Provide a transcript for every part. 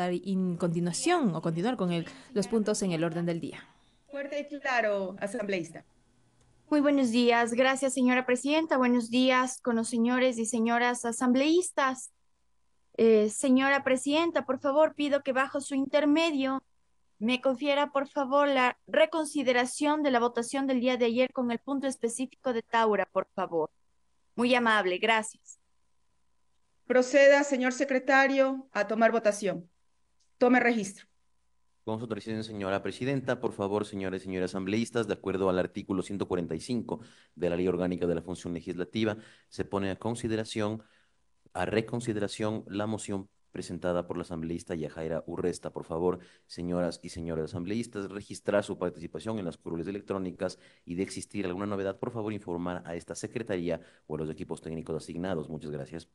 dar continuación o continuar con los puntos en el orden del día. Fuerte y claro, asambleísta. Muy buenos días. Gracias, señora presidenta. Buenos días con los señores y señoras asambleístas. Eh, señora presidenta, por favor, pido que bajo su intermedio me confiera, por favor, la reconsideración de la votación del día de ayer con el punto específico de Taura, por favor. Muy amable, gracias. Proceda, señor secretario, a tomar votación. Tome registro. Con su autorización, señora presidenta, por favor, señores y señores asambleístas, de acuerdo al artículo 145 de la Ley Orgánica de la Función Legislativa, se pone a consideración, a reconsideración, la moción presentada por la asambleísta Yajaira Urresta. Por favor, señoras y señores asambleístas, registrar su participación en las curules electrónicas y de existir alguna novedad, por favor, informar a esta secretaría o a los equipos técnicos asignados. Muchas gracias.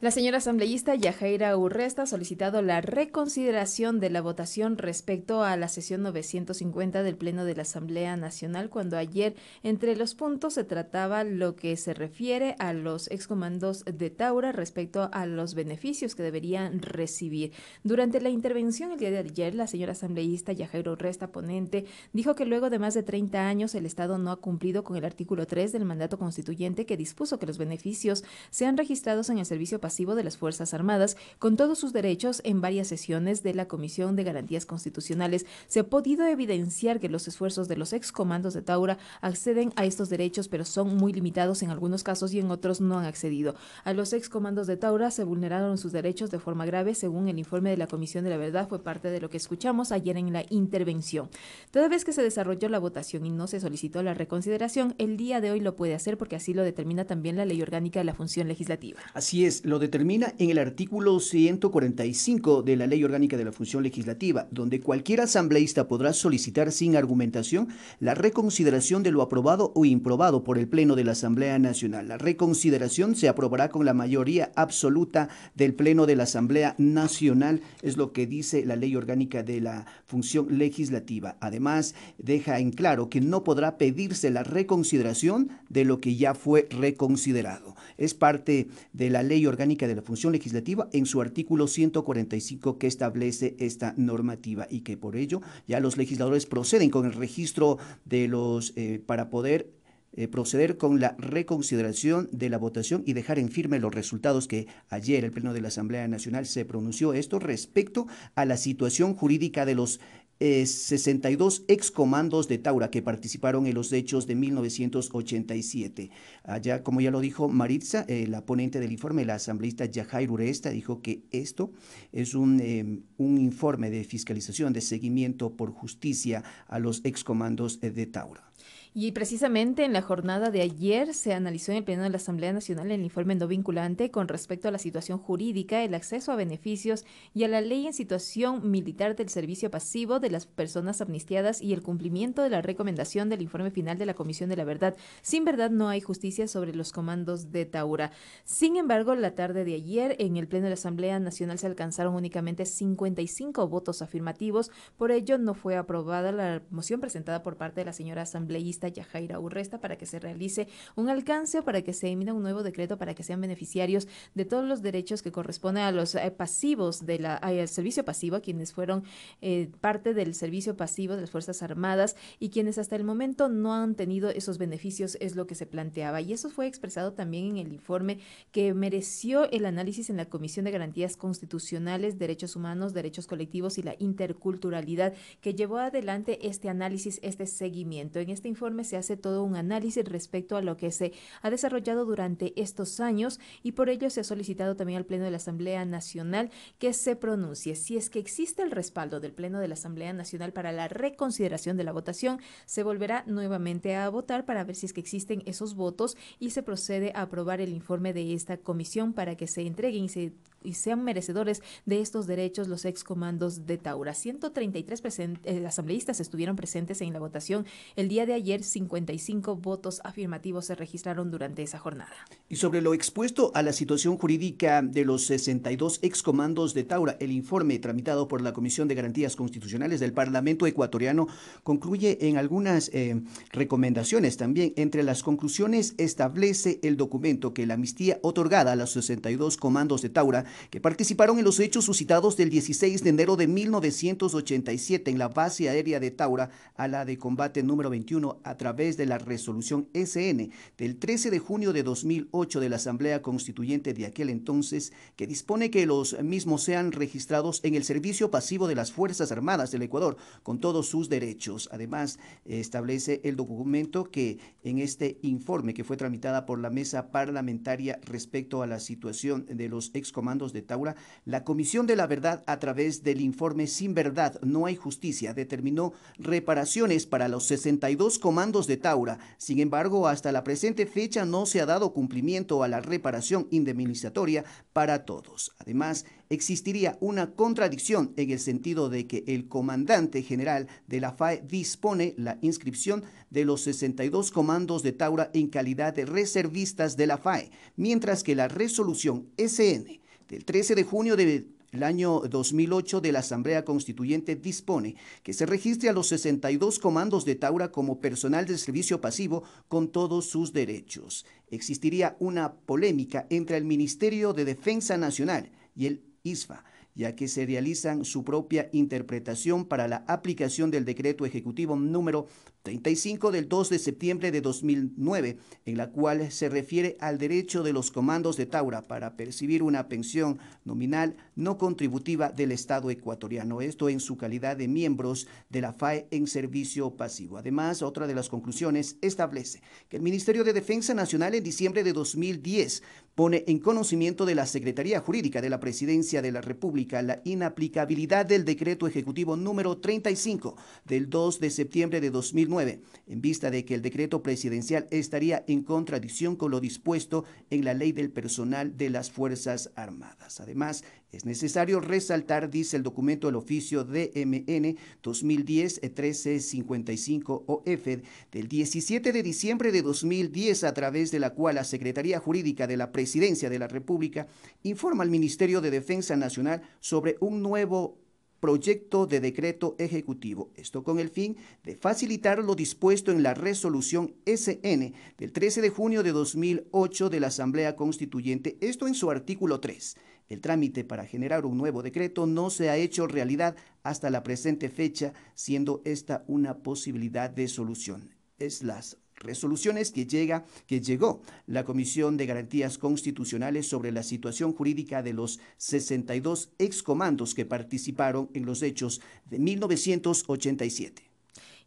La señora asambleísta Yajaira Urresta ha solicitado la reconsideración de la votación respecto a la sesión 950 del Pleno de la Asamblea Nacional cuando ayer entre los puntos se trataba lo que se refiere a los excomandos de Taura respecto a los beneficios que deberían recibir. Durante la intervención el día de ayer, la señora asambleísta Yajaira Urresta, ponente, dijo que luego de más de 30 años el Estado no ha cumplido con el artículo 3 del mandato constituyente que dispuso que los beneficios sean registrados en el servicio de las Fuerzas Armadas, con todos sus derechos, en varias sesiones de la Comisión de Garantías Constitucionales se ha podido evidenciar que los esfuerzos de los ex comandos de Taura acceden a estos derechos, pero son muy limitados en algunos casos y en otros no han accedido. A los ex comandos de Taura se vulneraron sus derechos de forma grave, según el informe de la Comisión de la Verdad, fue parte de lo que escuchamos ayer en la intervención. Toda vez que se desarrolló la votación y no se solicitó la reconsideración, el día de hoy lo puede hacer porque así lo determina también la Ley Orgánica de la Función Legislativa. Así es, lo determina en el artículo 145 de la Ley Orgánica de la Función Legislativa, donde cualquier asambleísta podrá solicitar sin argumentación la reconsideración de lo aprobado o improbado por el Pleno de la Asamblea Nacional. La reconsideración se aprobará con la mayoría absoluta del Pleno de la Asamblea Nacional, es lo que dice la Ley Orgánica de la Función Legislativa. Además, deja en claro que no podrá pedirse la reconsideración de lo que ya fue reconsiderado. Es parte de la Ley Orgánica de la Función Legislativa en su artículo 145 que establece esta normativa y que por ello ya los legisladores proceden con el registro de los eh, para poder eh, proceder con la reconsideración de la votación y dejar en firme los resultados que ayer el Pleno de la Asamblea Nacional se pronunció esto respecto a la situación jurídica de los 62 eh, excomandos de Taura que participaron en los hechos de 1987. Allá, como ya lo dijo Maritza, eh, la ponente del informe, la asambleísta Yajair Uresta, dijo que esto es un, eh, un informe de fiscalización, de seguimiento por justicia a los excomandos de Taura. Y precisamente en la jornada de ayer se analizó en el Pleno de la Asamblea Nacional el informe no vinculante con respecto a la situación jurídica, el acceso a beneficios y a la ley en situación militar del servicio pasivo de las personas amnistiadas y el cumplimiento de la recomendación del informe final de la Comisión de la Verdad. Sin verdad no hay justicia sobre los comandos de Taura. Sin embargo, la tarde de ayer en el Pleno de la Asamblea Nacional se alcanzaron únicamente 55 votos afirmativos. Por ello, no fue aprobada la moción presentada por parte de la señora asambleísta Yajaira Urresta para que se realice un alcance, para que se emita un nuevo decreto para que sean beneficiarios de todos los derechos que corresponden a los eh, pasivos de servicio pasivo, a quienes fueron eh, parte del servicio pasivo de las Fuerzas Armadas y quienes hasta el momento no han tenido esos beneficios, es lo que se planteaba. Y eso fue expresado también en el informe que mereció el análisis en la Comisión de Garantías Constitucionales, Derechos Humanos, Derechos Colectivos y la Interculturalidad, que llevó adelante este análisis, este seguimiento. En este informe se hace todo un análisis respecto a lo que se ha desarrollado durante estos años y por ello se ha solicitado también al Pleno de la Asamblea Nacional que se pronuncie. Si es que existe el respaldo del Pleno de la Asamblea Nacional para la reconsideración de la votación, se volverá nuevamente a votar para ver si es que existen esos votos y se procede a aprobar el informe de esta comisión para que se entregue y se y sean merecedores de estos derechos los excomandos de Taura. 133 eh, asambleístas estuvieron presentes en la votación. El día de ayer, 55 votos afirmativos se registraron durante esa jornada. Y sobre lo expuesto a la situación jurídica de los 62 excomandos de Taura, el informe tramitado por la Comisión de Garantías Constitucionales del Parlamento ecuatoriano concluye en algunas eh, recomendaciones también. Entre las conclusiones establece el documento que la amnistía otorgada a los 62 comandos de Taura que participaron en los hechos suscitados del 16 de enero de 1987 en la base aérea de Taura, a la de combate número 21, a través de la resolución SN del 13 de junio de 2008 de la Asamblea Constituyente de aquel entonces, que dispone que los mismos sean registrados en el servicio pasivo de las Fuerzas Armadas del Ecuador, con todos sus derechos. Además, establece el documento que en este informe que fue tramitada por la mesa parlamentaria respecto a la situación de los excomandos de Taura, la Comisión de la Verdad, a través del informe Sin Verdad, No hay Justicia, determinó reparaciones para los 62 comandos de Taura. Sin embargo, hasta la presente fecha no se ha dado cumplimiento a la reparación indemnizatoria para todos. Además, existiría una contradicción en el sentido de que el comandante general de la FAE dispone la inscripción de los 62 comandos de Taura en calidad de reservistas de la FAE, mientras que la resolución SN el 13 de junio del año 2008 de la Asamblea Constituyente dispone que se registre a los 62 comandos de Taura como personal de servicio pasivo con todos sus derechos. Existiría una polémica entre el Ministerio de Defensa Nacional y el ISFA ya que se realizan su propia interpretación para la aplicación del decreto ejecutivo número 35 del 2 de septiembre de 2009, en la cual se refiere al derecho de los comandos de Taura para percibir una pensión nominal no contributiva del Estado ecuatoriano, esto en su calidad de miembros de la FAE en servicio pasivo. Además, otra de las conclusiones establece que el Ministerio de Defensa Nacional en diciembre de 2010 pone en conocimiento de la Secretaría Jurídica de la Presidencia de la República la inaplicabilidad del decreto ejecutivo número 35 del 2 de septiembre de 2009 en vista de que el decreto presidencial estaría en contradicción con lo dispuesto en la ley del personal de las Fuerzas Armadas. Además, es necesario resaltar, dice el documento eh, del oficio DMN 2010-1355-OF del 17 de diciembre de 2010, a través de la cual la Secretaría Jurídica de la Presidencia de la República informa al Ministerio de Defensa Nacional sobre un nuevo proyecto de decreto ejecutivo. Esto con el fin de facilitar lo dispuesto en la resolución SN del 13 de junio de 2008 de la Asamblea Constituyente, esto en su artículo 3. El trámite para generar un nuevo decreto no se ha hecho realidad hasta la presente fecha, siendo esta una posibilidad de solución. Es las resoluciones que llega que llegó la Comisión de Garantías Constitucionales sobre la situación jurídica de los 62 excomandos que participaron en los hechos de 1987.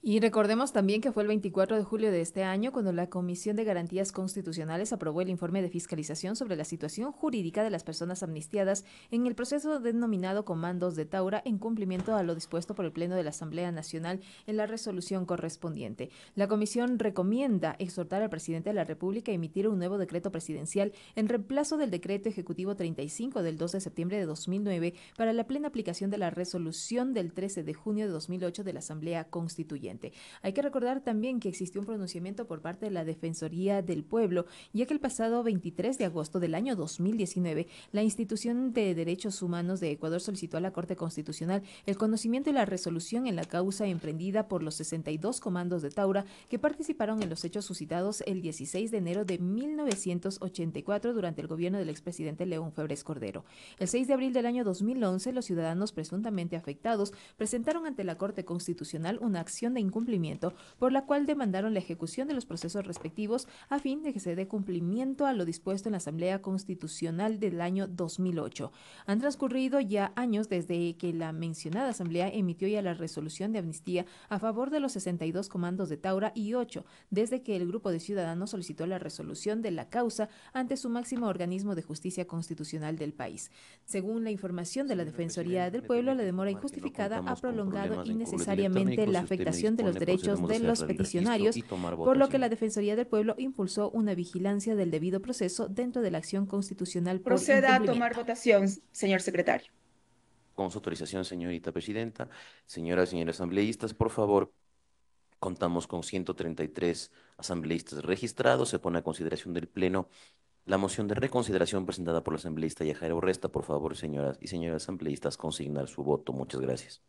Y recordemos también que fue el 24 de julio de este año cuando la Comisión de Garantías Constitucionales aprobó el informe de fiscalización sobre la situación jurídica de las personas amnistiadas en el proceso denominado Comandos de Taura en cumplimiento a lo dispuesto por el Pleno de la Asamblea Nacional en la resolución correspondiente. La Comisión recomienda exhortar al presidente de la República a emitir un nuevo decreto presidencial en reemplazo del decreto ejecutivo 35 del 2 de septiembre de 2009 para la plena aplicación de la resolución del 13 de junio de 2008 de la Asamblea Constituyente. Hay que recordar también que existió un pronunciamiento por parte de la Defensoría del Pueblo, ya que el pasado 23 de agosto del año 2019, la institución de derechos humanos de Ecuador solicitó a la Corte Constitucional el conocimiento y la resolución en la causa emprendida por los 62 comandos de Taura que participaron en los hechos suscitados el 16 de enero de 1984 durante el gobierno del expresidente León Febres Cordero. El 6 de abril del año 2011, los ciudadanos presuntamente afectados presentaron ante la Corte Constitucional una acción de incumplimiento, por la cual demandaron la ejecución de los procesos respectivos a fin de que se dé cumplimiento a lo dispuesto en la Asamblea Constitucional del año 2008. Han transcurrido ya años desde que la mencionada Asamblea emitió ya la resolución de amnistía a favor de los 62 comandos de Taura y 8, desde que el grupo de ciudadanos solicitó la resolución de la causa ante su máximo organismo de justicia constitucional del país. Según la información de la Defensoría del Pueblo, la demora injustificada ha prolongado innecesariamente la afectación de los derechos de los peticionarios, por lo que la Defensoría del Pueblo impulsó una vigilancia del debido proceso dentro de la acción constitucional. Proceda a tomar votación, señor secretario. Con su autorización, señorita presidenta, señoras y señores asambleístas, por favor, contamos con 133 asambleístas registrados. Se pone a consideración del Pleno la moción de reconsideración presentada por la asambleísta Yajaira Resta Por favor, señoras y señores asambleístas, consignar su voto. Muchas gracias.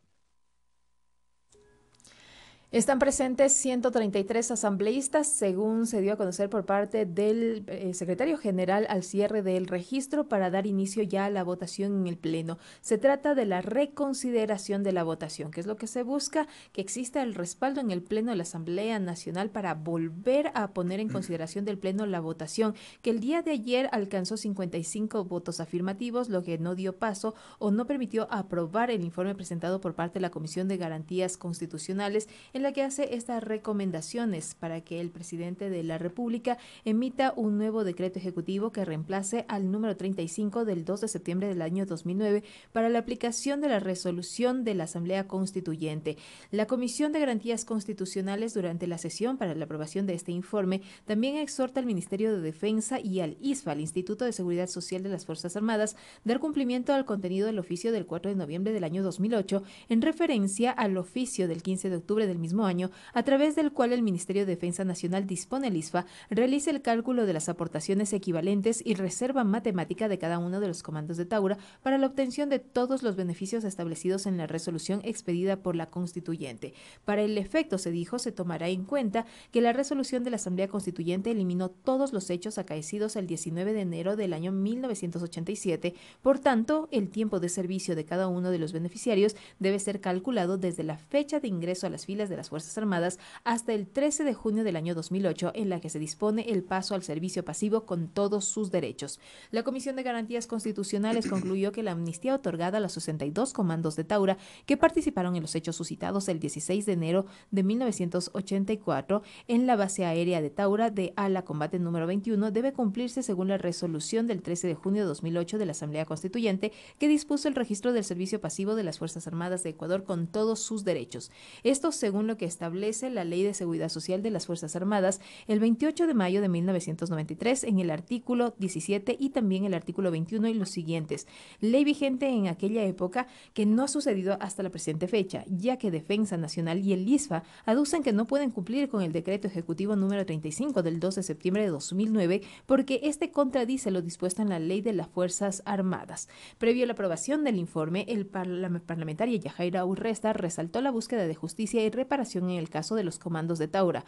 Están presentes 133 asambleístas, según se dio a conocer por parte del eh, secretario general al cierre del registro para dar inicio ya a la votación en el Pleno. Se trata de la reconsideración de la votación, que es lo que se busca, que exista el respaldo en el Pleno de la Asamblea Nacional para volver a poner en mm. consideración del Pleno la votación, que el día de ayer alcanzó 55 votos afirmativos, lo que no dio paso o no permitió aprobar el informe presentado por parte de la Comisión de Garantías Constitucionales en la que hace estas recomendaciones para que el presidente de la República emita un nuevo decreto ejecutivo que reemplace al número 35 del 2 de septiembre del año 2009 para la aplicación de la resolución de la Asamblea Constituyente. La Comisión de Garantías Constitucionales durante la sesión para la aprobación de este informe también exhorta al Ministerio de Defensa y al ISFA, al Instituto de Seguridad Social de las Fuerzas Armadas, dar cumplimiento al contenido del oficio del 4 de noviembre del año 2008 en referencia al oficio del 15 de octubre del mismo año, a través del cual el Ministerio de Defensa Nacional dispone el ISFA, realice el cálculo de las aportaciones equivalentes y reserva matemática de cada uno de los comandos de Taura para la obtención de todos los beneficios establecidos en la resolución expedida por la constituyente. Para el efecto, se dijo, se tomará en cuenta que la resolución de la Asamblea Constituyente eliminó todos los hechos acaecidos el 19 de enero del año 1987. Por tanto, el tiempo de servicio de cada uno de los beneficiarios debe ser calculado desde la fecha de ingreso a las filas de de las Fuerzas Armadas hasta el 13 de junio del año 2008, en la que se dispone el paso al servicio pasivo con todos sus derechos. La Comisión de Garantías Constitucionales concluyó que la amnistía otorgada a los 62 comandos de Taura que participaron en los hechos suscitados el 16 de enero de 1984 en la base aérea de Taura de Ala Combate número 21 debe cumplirse según la resolución del 13 de junio de 2008 de la Asamblea Constituyente que dispuso el registro del servicio pasivo de las Fuerzas Armadas de Ecuador con todos sus derechos. Esto según lo que establece la Ley de Seguridad Social de las Fuerzas Armadas el 28 de mayo de 1993 en el artículo 17 y también el artículo 21 y los siguientes. Ley vigente en aquella época que no ha sucedido hasta la presente fecha, ya que Defensa Nacional y el ISFA aducen que no pueden cumplir con el decreto ejecutivo número 35 del 2 de septiembre de 2009 porque este contradice lo dispuesto en la Ley de las Fuerzas Armadas. Previo a la aprobación del informe, el parlamentario Yajaira Urresta resaltó la búsqueda de justicia y reparación en el caso de los comandos de Taura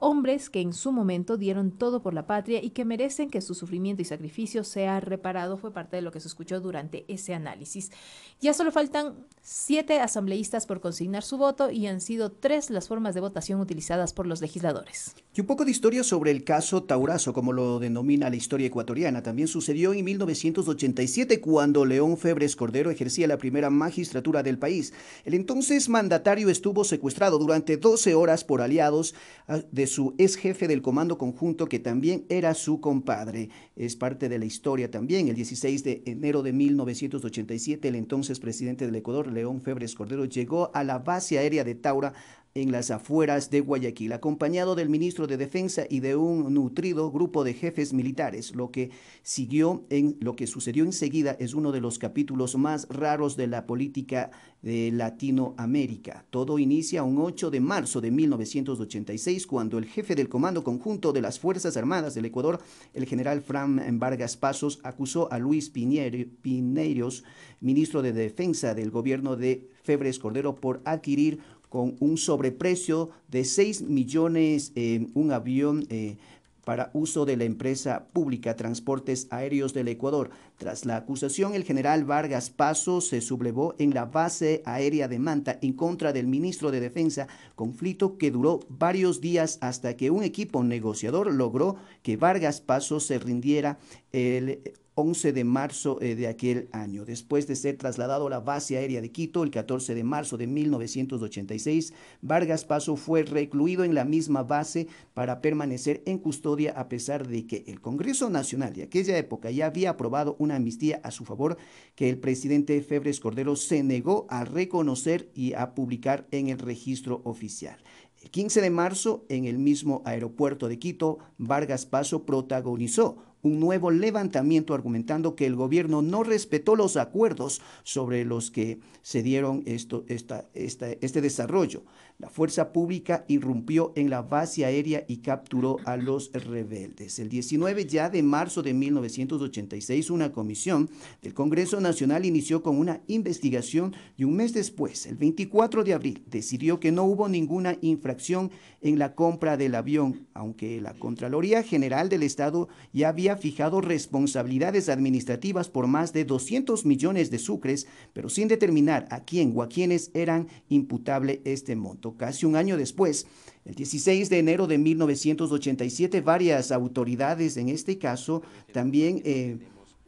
hombres que en su momento dieron todo por la patria y que merecen que su sufrimiento y sacrificio sea reparado, fue parte de lo que se escuchó durante ese análisis. Ya solo faltan siete asambleístas por consignar su voto y han sido tres las formas de votación utilizadas por los legisladores. Y un poco de historia sobre el caso Taurazo, como lo denomina la historia ecuatoriana. También sucedió en 1987 cuando León Febres Cordero ejercía la primera magistratura del país. El entonces mandatario estuvo secuestrado durante 12 horas por aliados ah, de su ex jefe del Comando Conjunto, que también era su compadre. Es parte de la historia también. El 16 de enero de 1987, el entonces presidente del Ecuador, León Febres Cordero, llegó a la base aérea de Taura en las afueras de Guayaquil, acompañado del ministro de Defensa y de un nutrido grupo de jefes militares. Lo que siguió en lo que sucedió enseguida es uno de los capítulos más raros de la política de Latinoamérica. Todo inicia un 8 de marzo de 1986 cuando el jefe del Comando Conjunto de las Fuerzas Armadas del Ecuador, el general Fran Vargas Pasos, acusó a Luis Pineiros, ministro de Defensa del gobierno de Febres Cordero, por adquirir con un sobreprecio de 6 millones en eh, un avión eh, para uso de la empresa pública Transportes Aéreos del Ecuador. Tras la acusación, el general Vargas Paso se sublevó en la base aérea de Manta en contra del ministro de Defensa, conflicto que duró varios días hasta que un equipo negociador logró que Vargas Paso se rindiera el 11 de marzo eh, de aquel año. Después de ser trasladado a la base aérea de Quito el 14 de marzo de 1986, Vargas Paso fue recluido en la misma base para permanecer en custodia a pesar de que el Congreso Nacional de aquella época ya había aprobado una amnistía a su favor que el presidente Febres Cordero se negó a reconocer y a publicar en el registro oficial. El 15 de marzo, en el mismo aeropuerto de Quito, Vargas Paso protagonizó un nuevo levantamiento argumentando que el gobierno no respetó los acuerdos sobre los que se dieron esto, este desarrollo. La fuerza pública irrumpió en la base aérea y capturó a los rebeldes. El 19 ya de marzo de 1986, una comisión del Congreso Nacional inició con una investigación y un mes después, el 24 de abril, decidió que no hubo ninguna infracción en la compra del avión, aunque la Contraloría General del Estado ya había fijado responsabilidades administrativas por más de 200 millones de sucres, pero sin determinar a quién o a quiénes eran imputable este monto casi un año después. El 16 de enero de 1987, varias autoridades, en este caso también eh,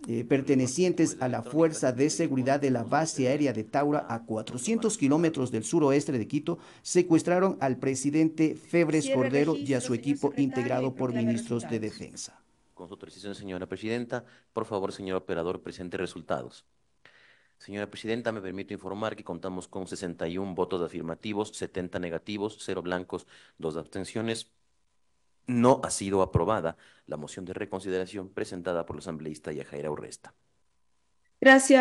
eh, pertenecientes a la Fuerza de Seguridad de la Base Aérea de Taura, a 400 kilómetros del suroeste de Quito, secuestraron al presidente Febres Cordero y a su equipo integrado por ministros de Defensa. Con su autorización, señora presidenta, por favor, señor operador, presente resultados. Señora Presidenta, me permito informar que contamos con 61 votos afirmativos, 70 negativos, 0 blancos, 2 abstenciones. No ha sido aprobada la moción de reconsideración presentada por la asambleísta Yajaira Urresta. Gracias.